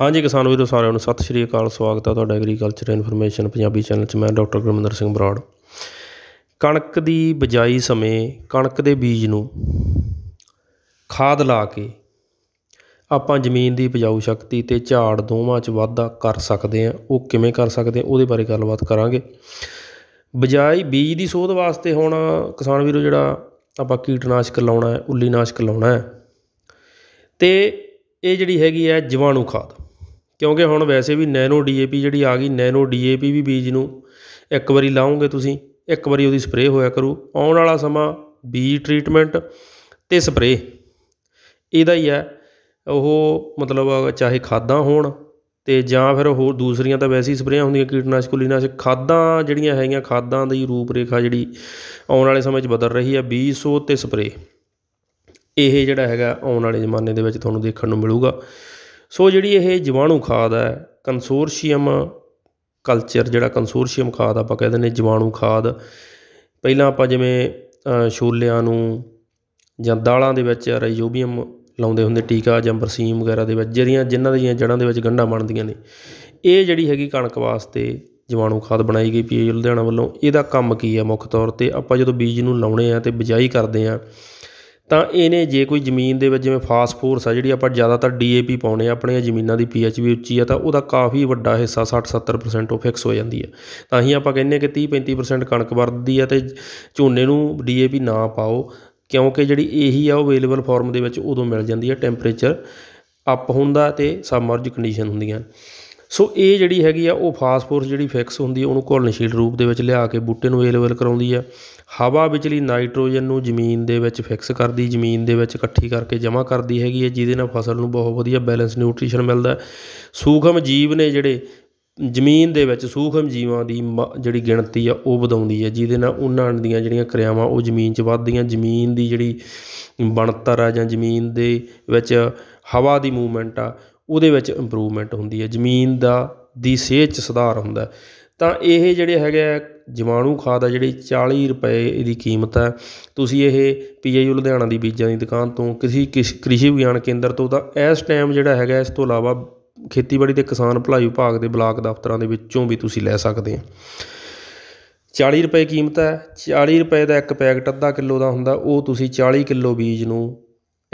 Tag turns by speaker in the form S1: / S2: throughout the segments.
S1: ਹਾਂਜੀ ਕਿਸਾਨ ਵੀਰੋ ਸਾਰਿਆਂ ਨੂੰ ਸਤਿ ਸ਼੍ਰੀ ਅਕਾਲ ਸਵਾਗਤ ਹੈ ਤੁਹਾਡਾ ਐਗਰੀਕਲਚਰ ਇਨਫੋਰਮੇਸ਼ਨ ਪੰਜਾਬੀ ਚੈਨਲ 'ਚ ਮੈਂ ਡਾਕਟਰ ਗੁਰਮਿੰਦਰ ਸਿੰਘ ਬਰਾੜ ਕਣਕ ਦੀ ਬਜਾਈ ਸਮੇਂ ਕਣਕ ਦੇ ਬੀਜ ਨੂੰ ਖਾਦ ਲਾ ਕੇ ਆਪਾਂ ਜ਼ਮੀਨ ਦੀ ਉਪਜਾਊ ਸ਼ਕਤੀ ਤੇ ਝਾੜ ਦੋਵਾਂ 'ਚ ਵਾਧਾ ਕਰ ਸਕਦੇ ਹਾਂ ਉਹ ਕਿਵੇਂ ਕਰ ਸਕਦੇ ਹਾਂ ਉਹਦੇ ਬਾਰੇ ਗੱਲਬਾਤ ਕਰਾਂਗੇ ਬਜਾਈ ਬੀਜ ਦੀ ਸੋਧ ਵਾਸਤੇ ਹੁਣ ਕਿਸਾਨ ਵੀਰੋ ਜਿਹੜਾ ਆਪਾਂ ਕੀਟਨਾਸ਼ਕ ਲਾਉਣਾ ਹੈ ਉੱਲੀਨਾਸ਼ਕ ਲਾਉਣਾ ਹੈ ਤੇ ਇਹ ਜਿਹੜੀ ਹੈਗੀ ਹੈ ਜੀਵਾਣੂ ਖਾਦ ਕਿਉਂਕਿ ਹੁਣ ਵੈਸੇ ਵੀ ਨੈਨੋ ਡੀਏਪੀ ਜਿਹੜੀ ਆ ਗਈ ਨੈਨੋ ਡੀਏਪੀ ਵੀ ਬੀਜ ਨੂੰ ਇੱਕ ਵਾਰੀ ਲਾਉਂਗੇ ਤੁਸੀਂ ਇੱਕ ਵਾਰੀ ਉਹਦੀ ਸਪਰੇ ਹੋਇਆ ਕਰੂ ਆਉਣ ਵਾਲਾ ਸਮਾਂ ਬੀ ਟ੍ਰੀਟਮੈਂਟ ਤੇ ਸਪਰੇ ਇਹਦਾ ਹੀ ਹੈ ਉਹ ਮਤਲਬ ਚਾਹੇ ਖਾਦਾਂ ਹੋਣ ਤੇ ਜਾਂ ਫਿਰ ਹੋਰ ਦੂਸਰੀਆਂ ਤਾਂ ਵੈਸੇ ਹੀ ਸਪਰੇਆਂ ਹੁੰਦੀਆਂ ਕੀਟਨਾਸ਼ਕ ਕੁਲੀਨਾਸ਼ਕ ਖਾਦਾਂ ਜਿਹੜੀਆਂ ਹੈਗੀਆਂ ਖਾਦਾਂ ਦੀ ਰੂਪਰੇਖਾ ਜਿਹੜੀ ਆਉਣ ਵਾਲੇ ਸਮੇਂ 'ਚ ਬਦਲ ਰਹੀ ਹੈ ਬੀਜ ਸੋਧ ਤੇ ਸਪਰੇ ਇਹ ਜਿਹੜਾ ਹੈਗਾ ਆਉਣ ਵਾਲੇ ਜ਼ਮਾਨੇ ਦੇ ਵਿੱਚ ਤੁਹਾਨੂੰ ਦੇਖਣ ਨੂੰ ਮਿਲੂਗਾ ਸੋ ਜਿਹੜੀ ਇਹ ਜੀਵਾਣੂ ਖਾਦ ਹੈ ਕੰਸੋਰਸ਼ੀਅਮ ਕਲਚਰ ਜਿਹੜਾ ਕੰਸੋਰਸ਼ੀਅਮ ਖਾਦ ਆਪਾਂ ਕਹਿੰਦੇ ਨੇ ਜੀਵਾਣੂ ਖਾਦ ਪਹਿਲਾਂ ਆਪਾਂ ਜਿਵੇਂ ਛੋਲਿਆਂ ਨੂੰ ਜਾਂ ਦਾਲਾਂ ਦੇ ਵਿੱਚ ਰਾਈਜ਼ੋਬੀਅਮ ਲਾਉਂਦੇ ਹੁੰਦੇ ਟੀਕਾ ਜਾਂ ਬਰਸੀਮ ਵਗੈਰਾ ਦੇ ਵਿੱਚ ਜਿਹੜੀਆਂ ਜਿਨ੍ਹਾਂ ਦੀਆਂ ਜੜ੍ਹਾਂ ਦੇ ਵਿੱਚ ਗੰਢਾਂ ਬਣਦੀਆਂ ਨੇ ਇਹ ਜਿਹੜੀ ਹੈਗੀ ਕਣਕ ਵਾਸਤੇ ਜੀਵਾਣੂ ਖਾਦ ਬਣਾਈ ਗਈ ਪੀਏ ਲੁਧਿਆਣਾ ਵੱਲੋਂ ਇਹਦਾ ਕੰਮ ਕੀ ਹੈ ਮੁੱਖ ਤੌਰ ਤੇ ਆਪਾਂ ਜਦੋਂ ਬੀਜ ਨੂੰ ਲਾਉਣੇ ਆ ਤੇ ਬਿਜਾਈ ਕਰਦੇ ਆ ਤਾਂ ਇਹਨੇ ਜੇ ਕੋਈ ਜ਼ਮੀਨ ਦੇ ਵਿੱਚ ਜਿਵੇਂ ਫਾਸਫੋਰਸ ਆ ਜਿਹੜੀ ਆਪਾਂ ਜ਼ਿਆਦਾਤਰ ਡੀਏਪੀ ਪਾਉਨੇ ਆ ਆਪਣੀਆਂ ਜ਼ਮੀਨਾਂ ਦੀ ਪੀਐਚ ਵੀ ਉੱਚੀ ਆ ਤਾਂ ਉਹਦਾ ਕਾਫੀ ਵੱਡਾ ਹਿੱਸਾ 60-70% ਉਹ ਫਿਕਸ ਹੋ ਜਾਂਦੀ ਆ ਤਾਂ ਹੀ ਆਪਾਂ ਕਹਿੰਨੇ ਕਿ 30-35% ਕਣਕ ਵਰਦੀ ਆ ਤੇ ਝੋਨੇ ਨੂੰ ਡੀਏਪੀ ਨਾ ਪਾਓ ਕਿਉਂਕਿ ਜਿਹੜੀ ਇਹੀ ਆ ਉਹ ਅਵੇਲੇਬਲ ਫਾਰਮ ਦੇ ਵਿੱਚ ਉਦੋਂ ਮਿਲ ਜਾਂਦੀ ਆ ਟੈਂਪਰੇਚਰ ਅਪ ਹੁੰਦਾ ਤੇ ਸਬਮਰਜ ਕੰਡੀਸ਼ਨ ਹੁੰਦੀਆਂ ਸੋ ਇਹ ਜਿਹੜੀ ਹੈਗੀ ਆ ਉਹ ਫਾਸਫੋਰਸ ਜਿਹੜੀ ਫਿਕਸ ਹੁੰਦੀ ਹੈ ਉਹਨੂੰ ਘੁਲਣਸ਼ੀਲ ਰੂਪ ਦੇ ਵਿੱਚ ਲਿਆ ਕੇ ਬੂਟੇ ਨੂੰ ਅਵੇਲੇਬਲ ਕਰਾਉਂਦੀ ਆ ਹਵਾ ਵਿਚਲੀ ਨਾਈਟ੍ਰੋਜਨ ਨੂੰ ਜ਼ਮੀਨ ਦੇ ਵਿੱਚ ਫਿਕਸ ਕਰਦੀ ਜ਼ਮੀਨ ਦੇ ਵਿੱਚ ਇਕੱਠੀ ਕਰਕੇ ਜਮ੍ਹਾਂ ਕਰਦੀ ਹੈਗੀ ਹੈ ਜਿਹਦੇ ਨਾਲ ਫਸਲ ਨੂੰ ਬਹੁਤ ਵਧੀਆ ਬੈਲੈਂਸ ਨਿਊਟ੍ਰੀਸ਼ਨ ਮਿਲਦਾ ਸੂਖਮ ਜੀਵ ਨੇ ਜਿਹੜੇ ਜ਼ਮੀਨ ਦੇ ਵਿੱਚ ਸੂਖਮ ਜੀਵਾਂ ਦੀ ਜਿਹੜੀ ਗਿਣਤੀ ਆ ਉਹ ਵਧਾਉਂਦੀ ਹੈ ਜਿਹਦੇ ਨਾਲ ਉਹਨਾਂ ਦੀਆਂ ਜਿਹੜੀਆਂ ਕਿਰਿਆਵਾਂ ਉਹ ਜ਼ਮੀਨ 'ਚ ਵੱਧਦੀਆਂ ਜ਼ਮੀਨ ਦੀ ਜਿਹੜੀ ਬਣਤਰ ਆ ਜਾਂ ਜ਼ਮੀਨ ਦੇ ਵਿੱਚ ਹਵਾ ਦੀ ਮੂਵਮੈਂਟ ਆ ਉਹਦੇ ਵਿੱਚ ਇੰਪਰੂਵਮੈਂਟ ਹੁੰਦੀ ਹੈ ਜ਼ਮੀਨ ਦਾ ਦੀ ਸਿਹਤ 'ਚ ਸੁਧਾਰ ਹੁੰਦਾ ਤਾਂ ਇਹ ਜਿਹੜੇ ਹੈਗੇ ਆ ਖਾਦ ਆ ਜਿਹੜੀ 40 ਰੁਪਏ ਦੀ ਕੀਮਤ ਹੈ ਤੁਸੀਂ ਇਹ ਪੀਏਯੂ ਲੁਧਿਆਣਾ ਦੀ ਬੀਜਾਂ ਦੀ ਦੁਕਾਨ ਤੋਂ ਕਿਸੇ ਕ੍ਰਿਸ਼ੀ ਵਿਗਿਆਨ ਕੇਂਦਰ ਤੋਂ ਤਾਂ ਇਸ ਟਾਈਮ ਜਿਹੜਾ ਹੈਗਾ ਇਸ ਤੋਂ ਇਲਾਵਾ ਖੇਤੀਬਾੜੀ ਤੇ ਕਿਸਾਨ ਭਲਾਈ ਵਿਭਾਗ ਦੇ ਬਲਾਕ ਦਫ਼ਤਰਾਂ ਦੇ ਵਿੱਚੋਂ ਵੀ ਤੁਸੀਂ ਲੈ ਸਕਦੇ ਹੋ 40 ਰੁਪਏ ਕੀਮਤ ਹੈ 40 ਰੁਪਏ ਦਾ ਇੱਕ ਪੈਕਟ ਅੱਧਾ ਕਿਲੋ ਦਾ ਹੁੰਦਾ ਉਹ ਤੁਸੀਂ 40 ਕਿਲੋ ਬੀਜ ਨੂੰ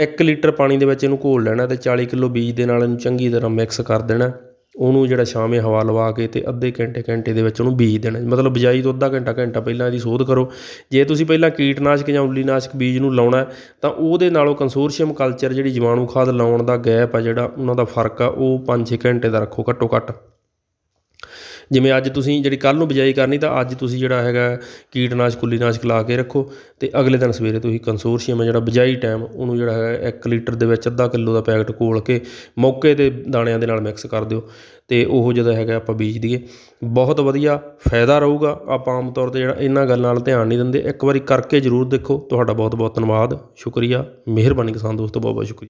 S1: 1 ਲੀਟਰ ਪਾਣੀ ਦੇ ਵਿੱਚ ਇਹਨੂੰ ਘੋਲ ਲੈਣਾ ਤੇ 40 ਕਿਲੋ ਬੀਜ ਦੇ ਨਾਲ ਇਹਨੂੰ ਚੰਗੀ ਤਰ੍ਹਾਂ ਮਿਕਸ ਕਰ ਦੇਣਾ ਉਹਨੂੰ ਜਿਹੜਾ ਸ਼ਾਮੇ ਹਵਾ ਲਵਾ ਕੇ ਤੇ ਅੱਧੇ ਘੰਟੇ ਘੰਟੇ ਦੇ ਵਿੱਚ ਉਹਨੂੰ ਬੀਜ ਦੇਣਾ ਮਤਲਬ ਬਿਜਾਈ ਤੋਂ ਅੱਧਾ ਘੰਟਾ ਘੰਟਾ ਪਹਿਲਾਂ ਇਹਦੀ ਸੋਧ ਕਰੋ ਜੇ ਤੁਸੀਂ ਪਹਿਲਾਂ ਕੀਟਨਾਸ਼ਕ ਜਾਂ ਉੱਲੀਨਾਸ਼ਕ ਬੀਜ ਨੂੰ ਲਾਉਣਾ ਤਾਂ ਉਹਦੇ ਨਾਲੋਂ ਕੰਸੋਰਸ਼ੀਅਮ ਕਲਚਰ ਜਿਹੜੀ ਜੀਵਾਣੂ ਖਾਦ ਲਾਉਣ ਦਾ ਗੈਪ ਆ ਜਿਹੜਾ ਉਹਨਾਂ ਦਾ ਫਰਕ ਆ ਉਹ 5-6 ਘੰਟੇ ਦਾ ਰੱਖੋ ਘੱਟੋ ਘੱਟ ਜਿਵੇਂ ਅੱਜ ਤੁਸੀਂ ਜਿਹੜੀ ਕੱਲ ਨੂੰ ਬਿਜਾਈ ਕਰਨੀ ਤਾਂ ਅੱਜ ਤੁਸੀਂ ਜਿਹੜਾ ਹੈਗਾ ਕੀਟਨਾਸ਼ਕ ਕੁੱਲੀਨਾਸ਼ਕ ਲਾ ਕੇ ਰੱਖੋ ਤੇ ਅਗਲੇ ਦਿਨ ਸਵੇਰੇ ਤੁਸੀਂ ਕੰਸੋਰਸ਼ੀਅਮ ਜਿਹੜਾ ਬਿਜਾਈ ਟਾਈਮ ਉਹਨੂੰ ਜਿਹੜਾ ਹੈਗਾ 1 ਲੀਟਰ ਦੇ ਵਿੱਚ ਅੱਧਾ ਕਿਲੋ ਦਾ ਪੈਕਟ ਕੋਲ ਕੇ ਮੌਕੇ 'ਤੇ ਦਾਣਿਆਂ ਦੇ ਨਾਲ ਮਿਕਸ ਕਰ ਦਿਓ ਤੇ ਉਹ ਜਿਹੜਾ ਹੈਗਾ ਆਪਾਂ ਬੀਜ ਦਈਏ ਬਹੁਤ ਵਧੀਆ ਫਾਇਦਾ ਰਹੂਗਾ ਆਪਾਂ ਆਮ ਤੌਰ 'ਤੇ ਜਿਹੜਾ ਇਹਨਾਂ ਗੱਲਾਂ ਨਾਲ ਧਿਆਨ ਨਹੀਂ ਦਿੰਦੇ ਇੱਕ ਵਾਰੀ ਕਰਕੇ ਜ਼ਰੂਰ ਦੇਖੋ ਤੁਹਾਡਾ ਬਹੁਤ ਬਹੁਤ ਧੰਨਵਾਦ ਸ਼ੁਕਰੀਆ ਮਿਹਰਬਾਨੀ ਕਿਸਾਨ ਦੋਸਤੋ ਬਹੁਤ ਬਹੁਤ ਸ਼ੁਕਰੀਆ